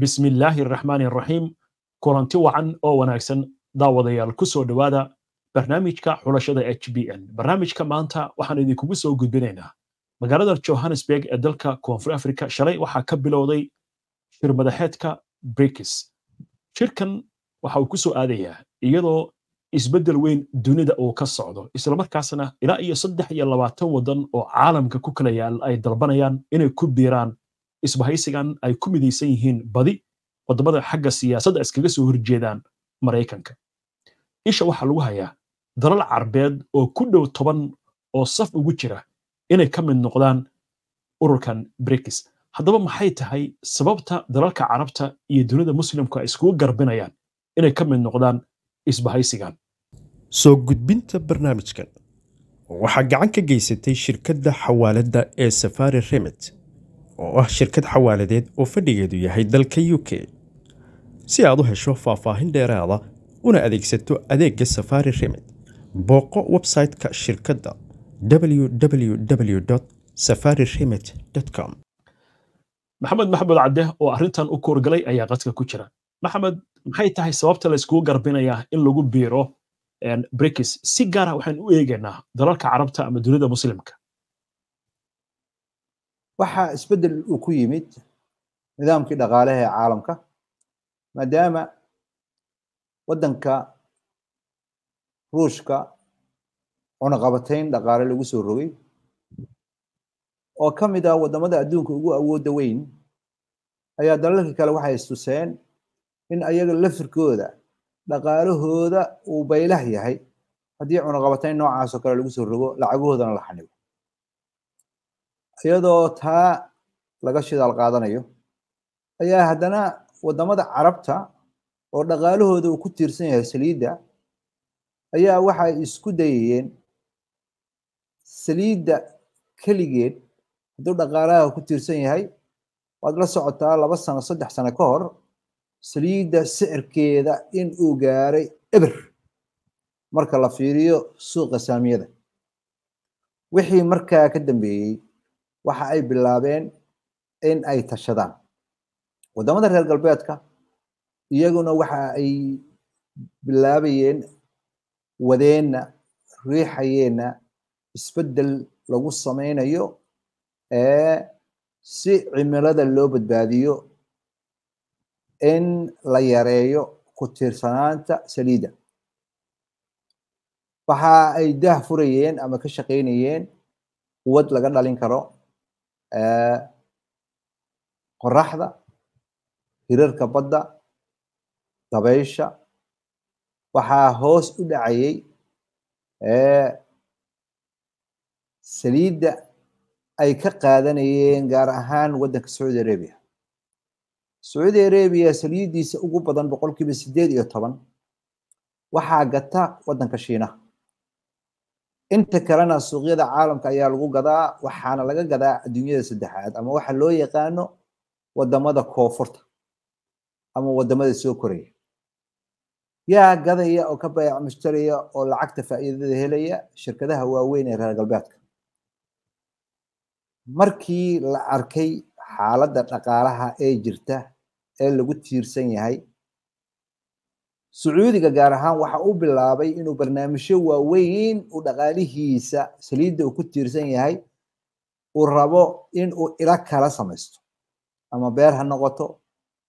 bismillaahi araxmaani araxiim kulanti wacan oo wanaagsan daawadayaal kusoo soo dhowaada barnaamijka xulashada h b n barnaamijka maanta waxaan idinkugu soo gudbinaynaa magaalada johannesburg ee dalka koonfur africa shalay waxaa ka bilowday shir madaxeedka brikis shirkan waxa uu ku soo aadayaa iyadoo isbeddel weyn dunida uu ka socdo islamarkaasna ilaa iyo saddex iyo labaatan waddan oo caalamka ku kala yaal ay dalbanayaan inay ku biiraan isbahaysigan ay ku midaysan yihiin badi wadamada xagga siyaasadda iskaga soo horjeedaan maraykanka isha waxaa lagu hayaa dalal carbeed oo ku dhow toban oo saf ugu jira inay ka mid noqdaan ururkan brikis haddaba maxay tahay sababta dalalka carabta iyo dunida muslimku ay iskugu garbinayaan inay ka mid noqdaan isbahaysigan soo gudbinta barnaamijkan waxaa gacan ka geysatay shirkadda xawaaladda ee safari remit oo ah shirkad xawaaladeed oo fadhigeedu yahay dalka u k si aad u hesho faahfaahin dheeraada una adeegsato adeega safaari remit booqo website shirkadda www safari remit com maxamed maxamed cadde oo arrintan u koorgalay ayaa qadka ku jira maxamed maxay tahay sababta layskugu garbinayaa in lagu biiro eh, brikis si gaara ah waxaan u eegaynaa dalalka carabta ama dunida muslimka waxa isbeddel uu ku yimid nidaamkii dhaqaalaha ee caalamka maadaama waddanka ruushka cunaqabatayn dhaqaale lagu soo rogay oo ka mid ah waddamada adduunka ugu awoodda weyn ayaa dalalka kale waxay istuseen in ayaga lafirkooda dhaqaalahooda uu baylah yahay haddii cunaqabatayn noocaas oo kale lagu soo rogo lacagahoodana la xanibo iyadoo taa laga shidaal qaadanayo ayaa haddana waddamada carabta oo dhaqaalahooda uu ku tiirsan yahay saliidda ayaa waxay isku dayayeen saliidda keligeed hadduu dhaqaalaha ku tiirsan yahay waad la socotaa laba sano saddex sano ka hor saliidda sicirkeeda in uu gaaray eber marka la fiiriyo suuqa saamiyada wixii markaa ka dambeeyey waxa ay bilaabeen in ay tashadaan wadamada reer galbeedka iyaguna waxa ay bilaabayeen wadeenna riixayeenna isbeddel lagu samaynayo ee si cimilada loo badbaadiyo in la yareeyo ku tiirsanaanta saliidda waxa ay daah furayeen ama ka shaqaynayeen quwad laga dhalin karo qoraxda hirarka badda dabaysha waxaa hoos u dhacayay saliidda ay ka qaadanayeen gaar ahaan waddanka sacuudi arabiya sacuudi arabiya saliiddiisa ugu badan boqolkiiba sideed iyo toban waxaa gata waddanka shiinaha inta kalena suuqyada caalamka ayaa lagu gadaa waxaana laga gadaa adduunyada saddexaad ama waxa loo yaqaano wadamada koonfurta ama wadamada soo koraya yaa gadaya oo ka bayac mushtaraya oo lacagta faa'iidada helaya shirkadaha waaweyn ee reer galbeedka markii la arkay xaaladda dhaqaalaha ee jirta ee lagu tiirsan yahay sacuudiga gaar ahaan waxa u bilaabay inuu barnaamijyo waaweyn uu dhaqaalihiisa saliidda uu ku tiirsan yahay uu rabo inuu ila kala samaysto ama beer ha noqoto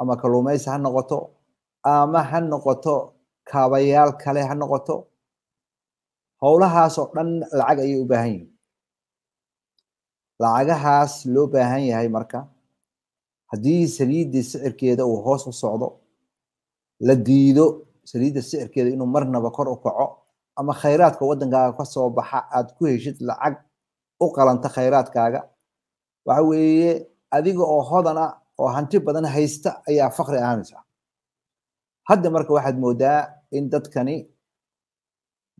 ama kalluumaysi ha noqoto ama ha noqoto kaabayaal kale ha noqoto howlahaasoo dhan lacag ayay u baahan yihin lacagahaas loo baahan yahay marka haddii saliiddii sicirkeeda uu hoos u socdo la diido saliidda sicirkeeda inuu marnaba kor u kaco ama khayraadka waddankaaga kasoo baxa aad ku heshid lacag u qalanta khayraadkaaga waxa weeye adiga oo hodana oo hanti badan haysta ayaa fakri ahaanaysaa hadda marka waxaad moodaa in dadkani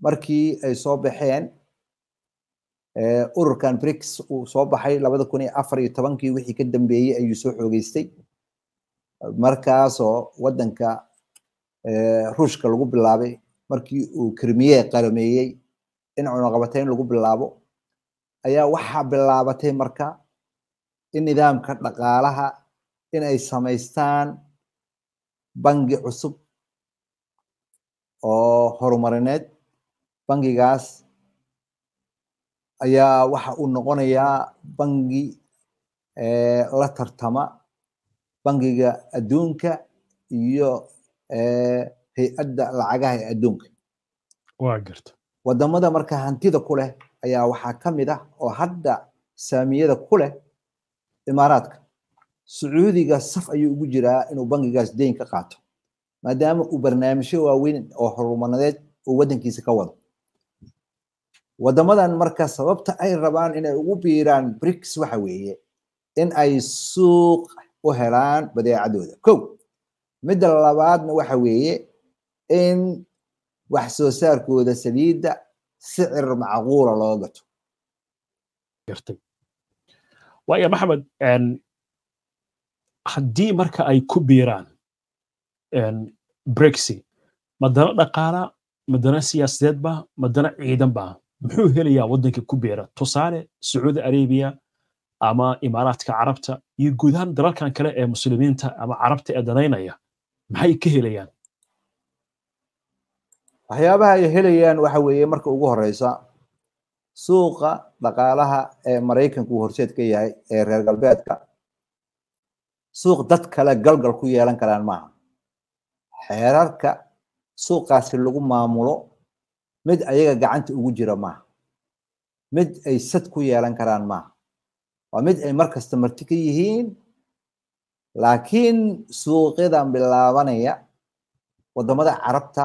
markii ay soo baxeen ururkan brix uu soo baxay labada kun iyo afar iyo tobankii wixii ka dambeeyey ayuu soo xoogeystay markaasoo waddanka ruushka lagu bilaabay markii uu krimiye qarameeyey in cunaqabatayn lagu bilaabo ayaa waxaa bilaabatay marka in nidaamka dhaqaalaha in ay samaystaan bangi cusub oo horumarineed bangigaas ayaa waxa uu noqonayaa bangi la tartama bangiga adduunka iyo hay-adda lacagaha ee adduunka waa garta wadamada marka hantida ku leh ayaa waxaa ka mid ah oo hadda saamiyada ku leh imaaraadka sacuudiga saf ayuu ugu jiraa inuu bangigaas deyn ka qaato maadaama uu barnaamijyo waaweyn oo horumarnadeed uu waddankiisa ka wado waddamadan marka sababta ay rabaan inay ugu biiraan brics waxa weeye in ay suuq u helaan badeecadooda kow midda labaadna waxa weeye in wax soo saarkooda saliidda sicir macquula loo gato waaya maxamed haddii marka ay ku biiraan brexi madana dhaqaala madana siyaasadeedba madana ciidanba muxuu helayaa waddanka ku biira tusaale sacuudi arabiya ama imaaraadka carabta iyo guud dalalkan kale ee muslimiinta ama carabta ee danaynaya maxay ka helayaan waxyaabaha ay helayaan waxa weeye marka ugu horeysa suuqa dhaqaalaha ee maraykanka uu horseed ka yahay ee reer galbeedka suuq dad kale galgal ku yeelan karaan maaha xeerarka suuqaasi lagu maamulo mid ayaga gacanta ugu jira maaha mid ay sad ku yeelan karaan maaha waa mid ay markasta marti ka yihiin laakiin suuqyadan bilaabanaya waddamada carabta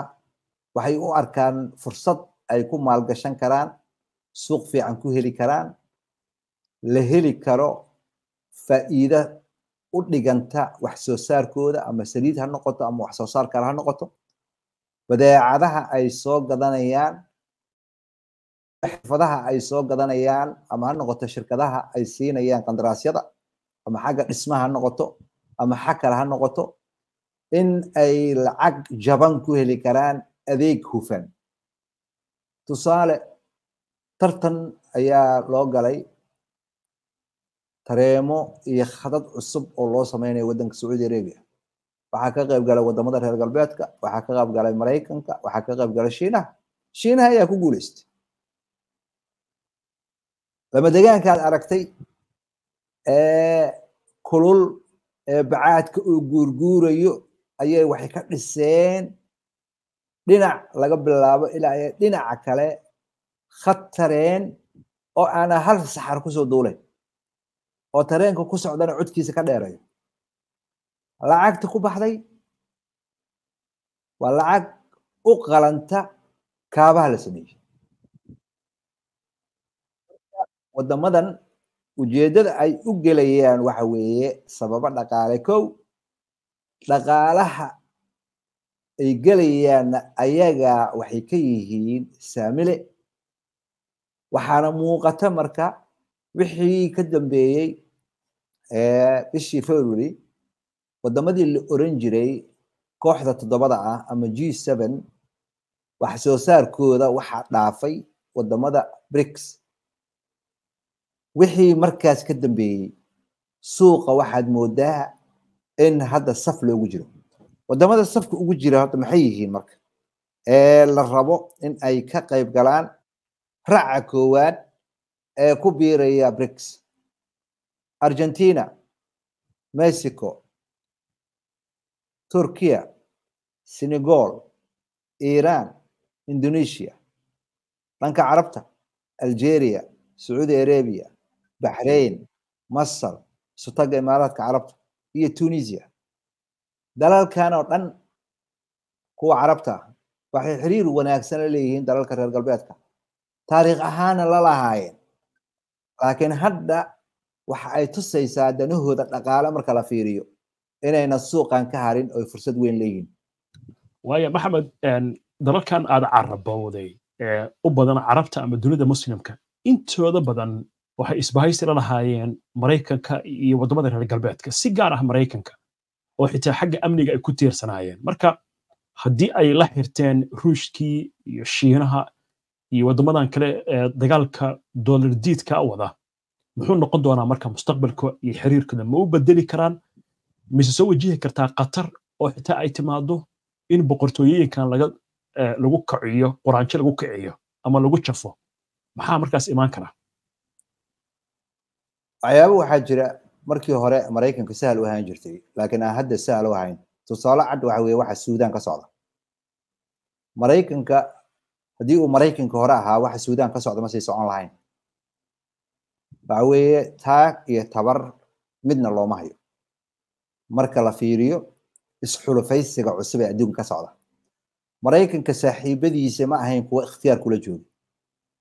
waxay u arkaan fursad ay ku maalgashan karaan suuq fiican ku heli karaan la heli karo faa'iida u dhiganta wax soo saarkooda ama saliid ha noqoto ama wax soo saar kale ha noqoto badeecadaha ay soo gadanayaan xirfadaha ay soo gadanayaan ama ha noqoto shirkadaha ay siinayaan qandaraasyada ama xagga dhismaha ha noqoto ama xa kale ha noqoto in ay lacag jaban ku heli karaan adeeg hufan tusaale tartan ayaa loo galay tareemo iyo khadad cusub oo loo samaynayo waddanka sacuudi arabia waxaa ka qayb galay wadamada reer galbeedka waxaa ka qayb galay maraykanka waxaa ka qayb galay shiinaha shiinaha ayaa ku guuleystay lama degaankaad aragtay ee kulul eebacaadka uu guurguurayo ayay waxay ka dhiseen dhinac laga bilaabo ilaa ay dhinaca kale khatareen oo aana hal saxar kusoo duulayn oo tareenka ku socdana codkiisa ka dheerayo lacagta ku baxday waa lacag u qalanta kaabaha la sameeyey waddamadan ujeedada ay u gelayaan waxa weeye sababo dhaqaale kow dhaqaalaha ay gelayaanna ayagaa waxay ka yihiin saamile waxaana muuqata marka wixii ka dambeeyey bishii february waddamadii la oran jiray kooxda toddobada ah ama g seven wax soo saarkooda waxaa dhaafay waddamada brics wixii markaas ka dambeeyey suuqa waxaad moodaa in hadda saf loogu jiro wadamada safka ugu jira hadda maxay yihiin marka ee la rabo in ay ka qayb galaan raaca koowaad ee ku biiraya brics argentina mexico turkiya senegol iran indonesia dhanka carabta algeria sacuudi arabia baxrain masar sutaga imaaraadka carabta iyo tunisia dalalkan oo dhan kuwa carabta waxay xiriir wanaagsan la leeyihiin dalalka reer galbeedka taariikh ahaana la lahaayeen laakiin hadda waxa ay tusaysaa danahooda dhaqaale marka la fiiriyo inayna suuqan ka harin oy fursad weyn leeyihiin waaya maxamed dalalkan aad carabowday ee u badan carabta ama dunida muslimka intooda badan waxay isbahaysi la lahaayeen maraykanka iyo waddamada reer galbeedka si gaar ah maraykanka oo xitaa xagga amniga ay ku tiirsanaayeen marka haddii ay la xirteen ruushkii iyo shiinaha iyo waddamadan kale ee dagaalka doolar diidka wada muxuu noqon doonaa marka mustaqbalka iyo xiriirkooda ma u bedeli karaan mise soo wajihi kartaa qatar oo xitaa ay timaado in boqortooyooyinkan laga eh, lagu kaciyo quraanjo lagu kiciyo ama lagu jafo maxaa markaas imaan karaa waxyaaba waxaa jira markii hore maraykanka sahal u ahaan jirtay laakiin aan hadda sahal u ahayn tusaale cad waxa weye waxa suudan ka socda maraykanka haddii uu maraykanka hore ahaa waxa suudan ka socda masay socon lahayn waxa weeye taag iyo tabar midna looma hayo marka la fiiriyo isxulufaysiga cusub ee adduunka ka socda maraykanka saaxiibadiisa ma ahayn kuwa ikhtiyaar kula joogi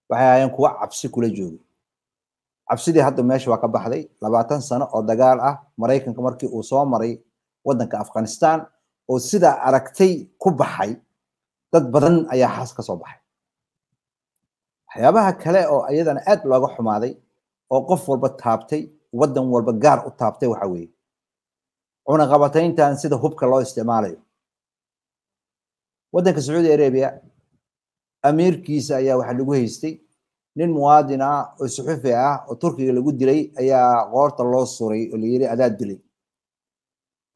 waxay ahayeen kuwa cabsi kula joogi cabsidii hadda meesha waa ka baxday labaatan sano oo dagaal ah maraykanka markii uu soo maray waddanka afghanistan oo sidaa aragtay ku baxay dad badan ayaa xaas ka soo baxay waxyaabaha kale oo iyadana aad looga xumaaday oo qof walba taabtay waddan walba gaar u taabtay waxa weeye cunaqabatayntan sida hubka loo isticmaalayo waddanka sacuudi arabiya amiirkiisa ayaa waxaa lagu haystay nin muwaadin ah oo suxufi ah oo turkiga lagu dilay ayaa qoorta loo suray oo la yiri adaad dilay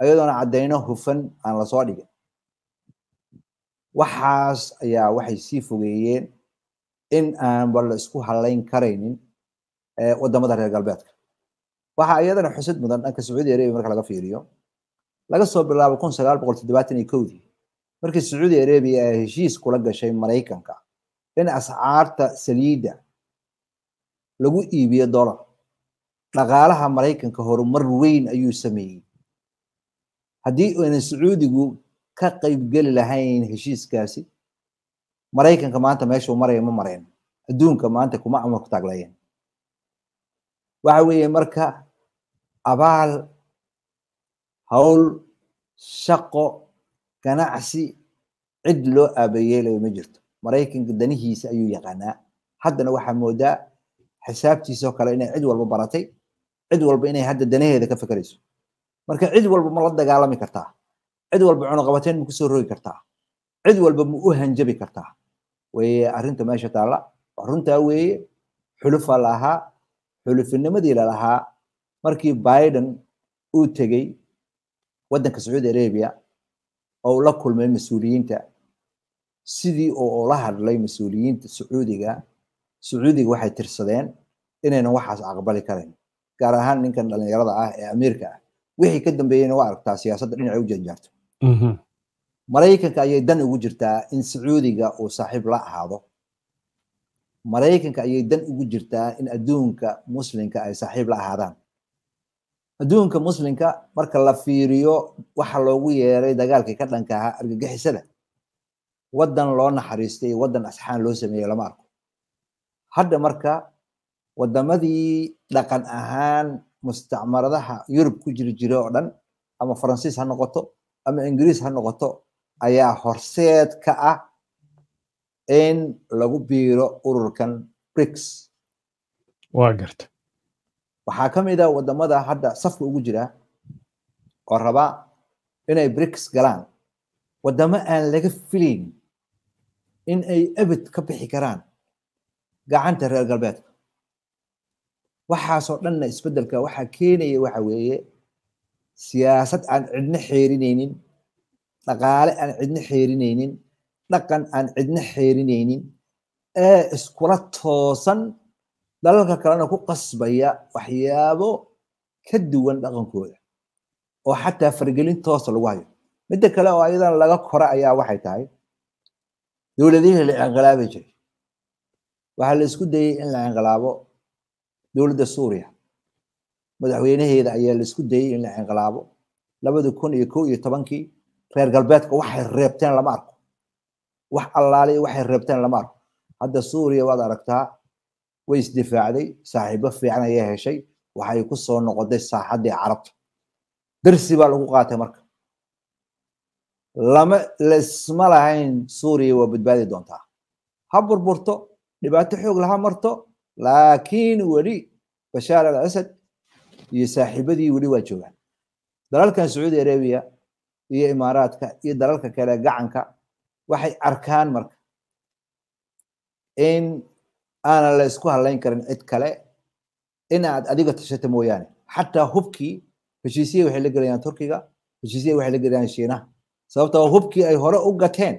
iyadoona caddayno hufan aan lasoo dhigin waxaas ayaa waxay sii fogeeyeen in aanba la isku halayn karaynin eh, wadamada reer galbeedka waxaa iyadana xusid mudan dhanka sacuudi arabia marka laga fiiriyo laga soo bilaabo kun sagaal boqol toddobaatan iyo kowdii markii sacuudi arabia ay heshiis kula gashay maraykanka in ascaarta saliidda lagu iibiyo dolar dhaqaalaha maraykanka horumar weyn ayuu sameeyey haddii aynan sacuudigu ka qaybgeli lahayn heshiiskaasi maraykanka maanta meeshuu maraya ma mareen adduunka maanta kuma amar ku taaglayeen waxa weeye marka abaal howl shaqo ganacsi cid loo aabayeelayo ma jirto maraykanka danihiisa ayuu yaqaanaa haddana waxaa moodaa xisaabtiisoo kale inay cid walba baratay cid walba inay hadda danaheeda ka fekerayso marka cid walba ma la dagaalami kartaa cid walba cunuqabateyn ma kusoo rogi kartaa cid walba ma u hanjabi kartaa weye arrinta meesha taalla runtaa weeye xulufaa la xulufinimadii lalahaa markii biden uu tegey waddanka sacuudi arabia oo uu la kulmay mas-uuliyiinta sidii oo ula hadlay mas-uuliyiinta sacuudiga sacuudiga waxay tirsadeen inaynan waxaas aqbali karayn gaar ahaan ninkan dhallinyarada ah ee amiirka ah wixii ka dambeeyeyna waa aragtaa siyaasadda dhinacay u janjaarto mm-hmm. maraykanka ayay dan ugu jirtaa in sacuudiga uu saaxiib la ahaado maraykanka ayay dan ugu jirtaa in adduunka muslimka ay saaxiib la ahaadaan adduunka muslimka marka la fiiriyo waxa loogu yeeray dagaalkii ka dhanka ahaa argagixisada waddan loo naxariistay iyo waddan asxaan loo sameeyey lama arko hadda marka wadamadii dhaqan ahaan mustacmaradaha yurub ku jiri jira oo dhan ama faransiis ha noqoto ama ingiriis ha noqoto ayaa horseed ka ah in lagu biiro ururkan brics waa garta waxaa ka mid ah wadamada hadda safka ugu jira oo raba inay brics galaan wadamo aan laga filayn in ay abid ka bixi karaan gacanta reer galbeedka waxaasoo dhanna isbeddelka waxaa keenaya waxa weeye siyaasad aan cidna xeerinaynin dhaqaale aan cidna xeerinaynin dhaqan aan cidna xeerinaynin ee iskula toosan dalalka kalena ku qasbaya waxyaabo ka duwan dhaqankooda oo xataa fargelin toosa lagu hayo midda kale oo ayadana laga kora ayaa waxay tahay dowladihii la inqilaabay jiray waxaa la isku dayey in la inqilaabo dowladda suuriya madaxweynaheeda ayaa la isku dayey in la inqilaabo labadi kun iyo ko iyo tobankii reer galbeedka waxay reebteen lama arko wax allaale waxay reebteen lama arko hadda suuriya waad aragtaa way isdifaacday saaxiibo fiican ayaa heshay waxay ku soo noqotay saaxaddii carabta darsi baa lagu qaatay marka lama laisma lahayn suuriya waa badbaadi doontaa ha burburto dhibaato xoog laha marto laakiin weli bashaar al asad iyo saaxiibadii weli waa joogaan dalalkan sacuudi arabiya iyo imaaraadka iyo dalalka kale gacanka waxay arkaan marka in aanan la isku hadlayn karin cid kale in aad adiga tashata mooyaane xataa hubkii heshiisiya waxay la gelayaan turkiga heshiisiya waxay la gelayaan shiinaha sababtoo ah hubkii ay hore u gateen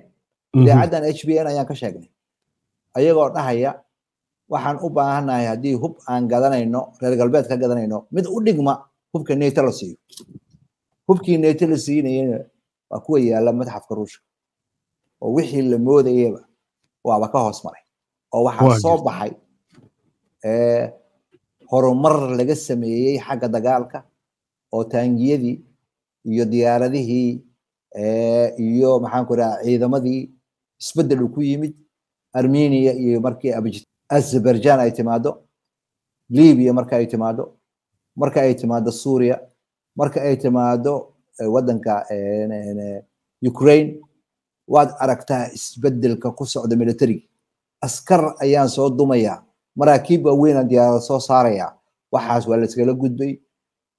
mhm. idaacaddan h b n ayaan ka sheegnay ayagoo dhahaya waxaan u baahanahay haddii hub aan gadanayno reer galbeed ka gadanayno mid u dhigma hubka neyta la siiyo hubkii neyta la siinayena waa kuwa yaalla madxafka ruushka oo wixii la moodayaba waaba ka hoos maray oo waxaa soo baxay horumar laga sameeyey xagga dagaalka oo taangiyadii iyo diyaaradihii iyo maxaanku raha ciidamadii isbeddel uu ku yimid armenia iyo markii azerbaijan ay timaado libiya marka ay timaado marka ay timaado suuriya marka ay timaado eh, wadanka eh, ukraine waad aragtaa isbedelka ku socda militariga askar ayaan soo dumayaa maraakiib waaweynaan diyaarada soo saarayaa waxaas waa layskala gudbay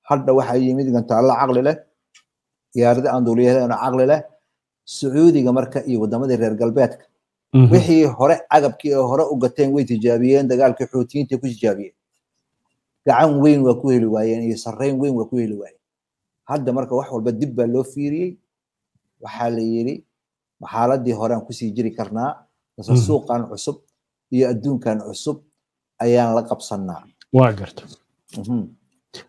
hadda waxaa yimid gantaalla caqli leh diyaarada anduuliyadeena caqli leh sacuudiga marka iyo waddamadii reer galbeedka Mhm. wixii hore cagabkii oo hore u gateen way tijaabiyeen dagaalkii xoutiyiinta ku tijaabiyeen gacan weyn waa ku heli waayeen iyo sarreyn weyn waa ku heli waayeen hadda marka wax walba dib baa loo fiiriyey waxaa la yidhi maxaaladii horean kusii jiri karnaa base mhm. suuqan cusub iyo adduunkan cusub ayaan la qabsannaa waa garta mhm.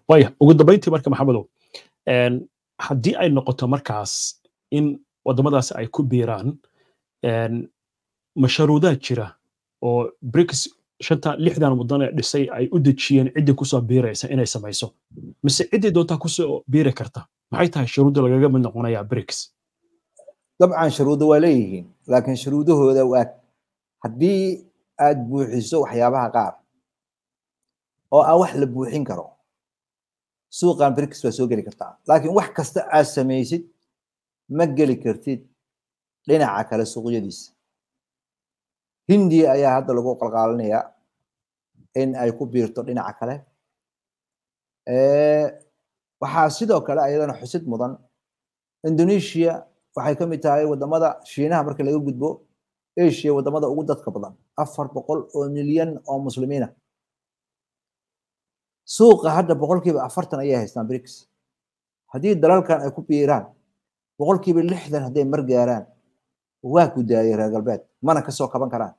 waya ugu dambayntii marka maxamedow haddii ay noqoto markaas in wadamadaas ay ku biiraan mashruudaad jira oo brics shanta lixdan mudane dhisay ay u dejiyeen ciddii kusoo biiraysa inay samayso mise ciddii doontaa kusoo biiri karta maxay tahay shuruudda lagaga mid noqonayaa brics dabcan shuruudda waa leeyihiin laakiin shuruudahooda waa haddii aad buuxiso waxyaabaha qaar oo aa wax la buuxin karo suuqan brics waa soo geli kartaa laakiin wax kasta aad samaysid ma geli kartid dhinaca kale suuqyadiisa hindiya ayaa hadda lagu qalqaalinaya in ay ku biirto dhinaca kale eh, waxaa sidoo kale ayadana xusid mudan indonesia waxay ka mid tahay wadamada shiinaha marka laga gudbo asia wadamada ugu dadka badan afar boqol oo milyan oo muslimiina suuqa hadda boqolkiiba afartan ayay haystaan brix haddii dalalkan ay ku biiraan boqolkiiba lixdan hadday mar gaaraan waa gudaayay reer galbeed mana kasoo kaban karaan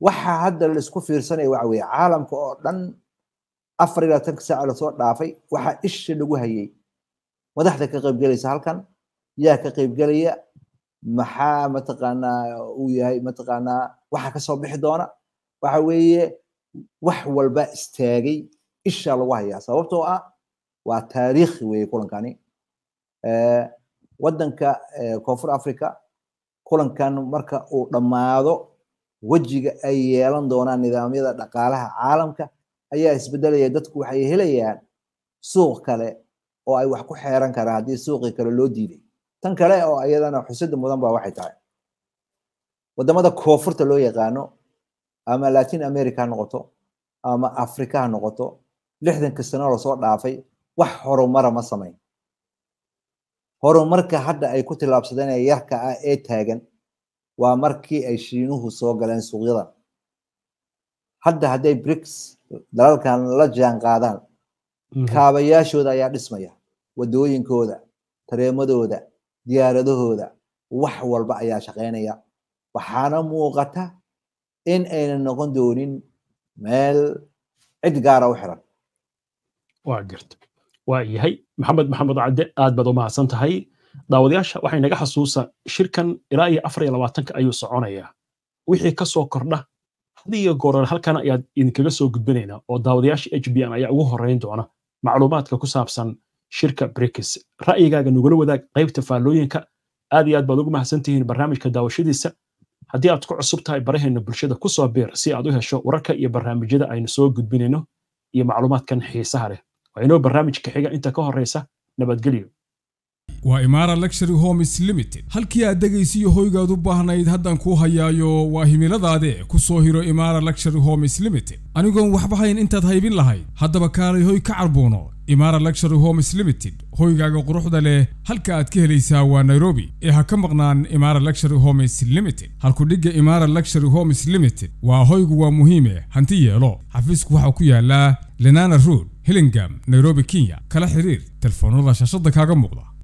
waxa hadda laisku fiirsanaya waxa weye caalamka oo dhan afar iyo labaatanka saaca lasoo dhaafay waxaa isha lagu hayay madaxda ka qayb qaybgelaysa halkan yaa ka qaybgelaya maxaa mataqaanaa uu yahay mataqaanaa waxa kasoo bixi doona waxa weeye wax walba istaagay isha lagu hayaa sababtoo ah waa taariikhi weeye kulankani wadanka koonfur africa kulankan marka uu dhammaado wejiga ay yeelan doonaan nidaamyada dhaqaalaha caalamka ayaa isbedelaya dadku waxay helayaan suuq kale oo ay wax ku xeeran karaan haddii suuqii kale loo diiday tan kale oo iyadana xusida mudan ba waxay tahay waddamada koonfurta loo yaqaano ama latin america ha noqoto ama africa ha noqoto lixdanka sano lasoo dhaafay wax horumara ma samayn horumarka hadda ay ku tillaabsadeen ee yarka ah ee taagan waa markii ay shiinuhu soo galeen suuqyadan hadda hadday brics dalalkan la jaan qaadaan mhm. kaabayaashooda ayaa dhismaya wadooyinkooda tareemadooda diyaaradahooda wax walba ayaa shaqaynaya waxaana muuqata in ayna noqon doonin meel cid gaara ah u xiran waa jirta waa yahay maxamed maxamed cadde aad baad u mahadsan tahay daawadayaasha waxay naga xasuusaa shirkan ilaa iyo afar iyo labaatanka ayuu soconayaa wixii ka kordha had iyo halkan ayaad idinkaga soo gudbinaynaa oo daawadayaasha h b n ayaa ugu horrayn doona macluumaadka ku saabsan shirka brikis ra'yigaaga nugula wadaag qaybta faallooyinka aad iyo aad baad ugu mahadsan tihiin barnaamijka daawashadiisa haddii aad ku cusub tahay baraheenna bulshada ku soo biir si aad u hesho wararka iyo barnaamijyada aynu soo gudbinayno iyo macluumaadkan xiisaha leh waa inoo barnaamijka inta ka horeysa nabadgelyo waa imaara lectury homes limited halkii aad dhegaysiyo hoygaad u baahnayd haddaan kuu hayaayo waa himiladaade ku soo hiro imaara lectury homes limited anigoon waxba hayn intaad haybin lahayd haddaba kaalay hoy ka carbuuno imara luxury homes limited hoygaaga quruxda leh halka aad ka helaysaa waa nairobi ee ha ka maqnaan imaara luxury homes limited halkudhigga imaara luxury homes limited waa hoygu waa muhiime hanti yeelo xafiisku waxaa ku yaallaa lenana rood hillingam nairobi kenya kala xiriir telefoonada shaashada kaaga muuqda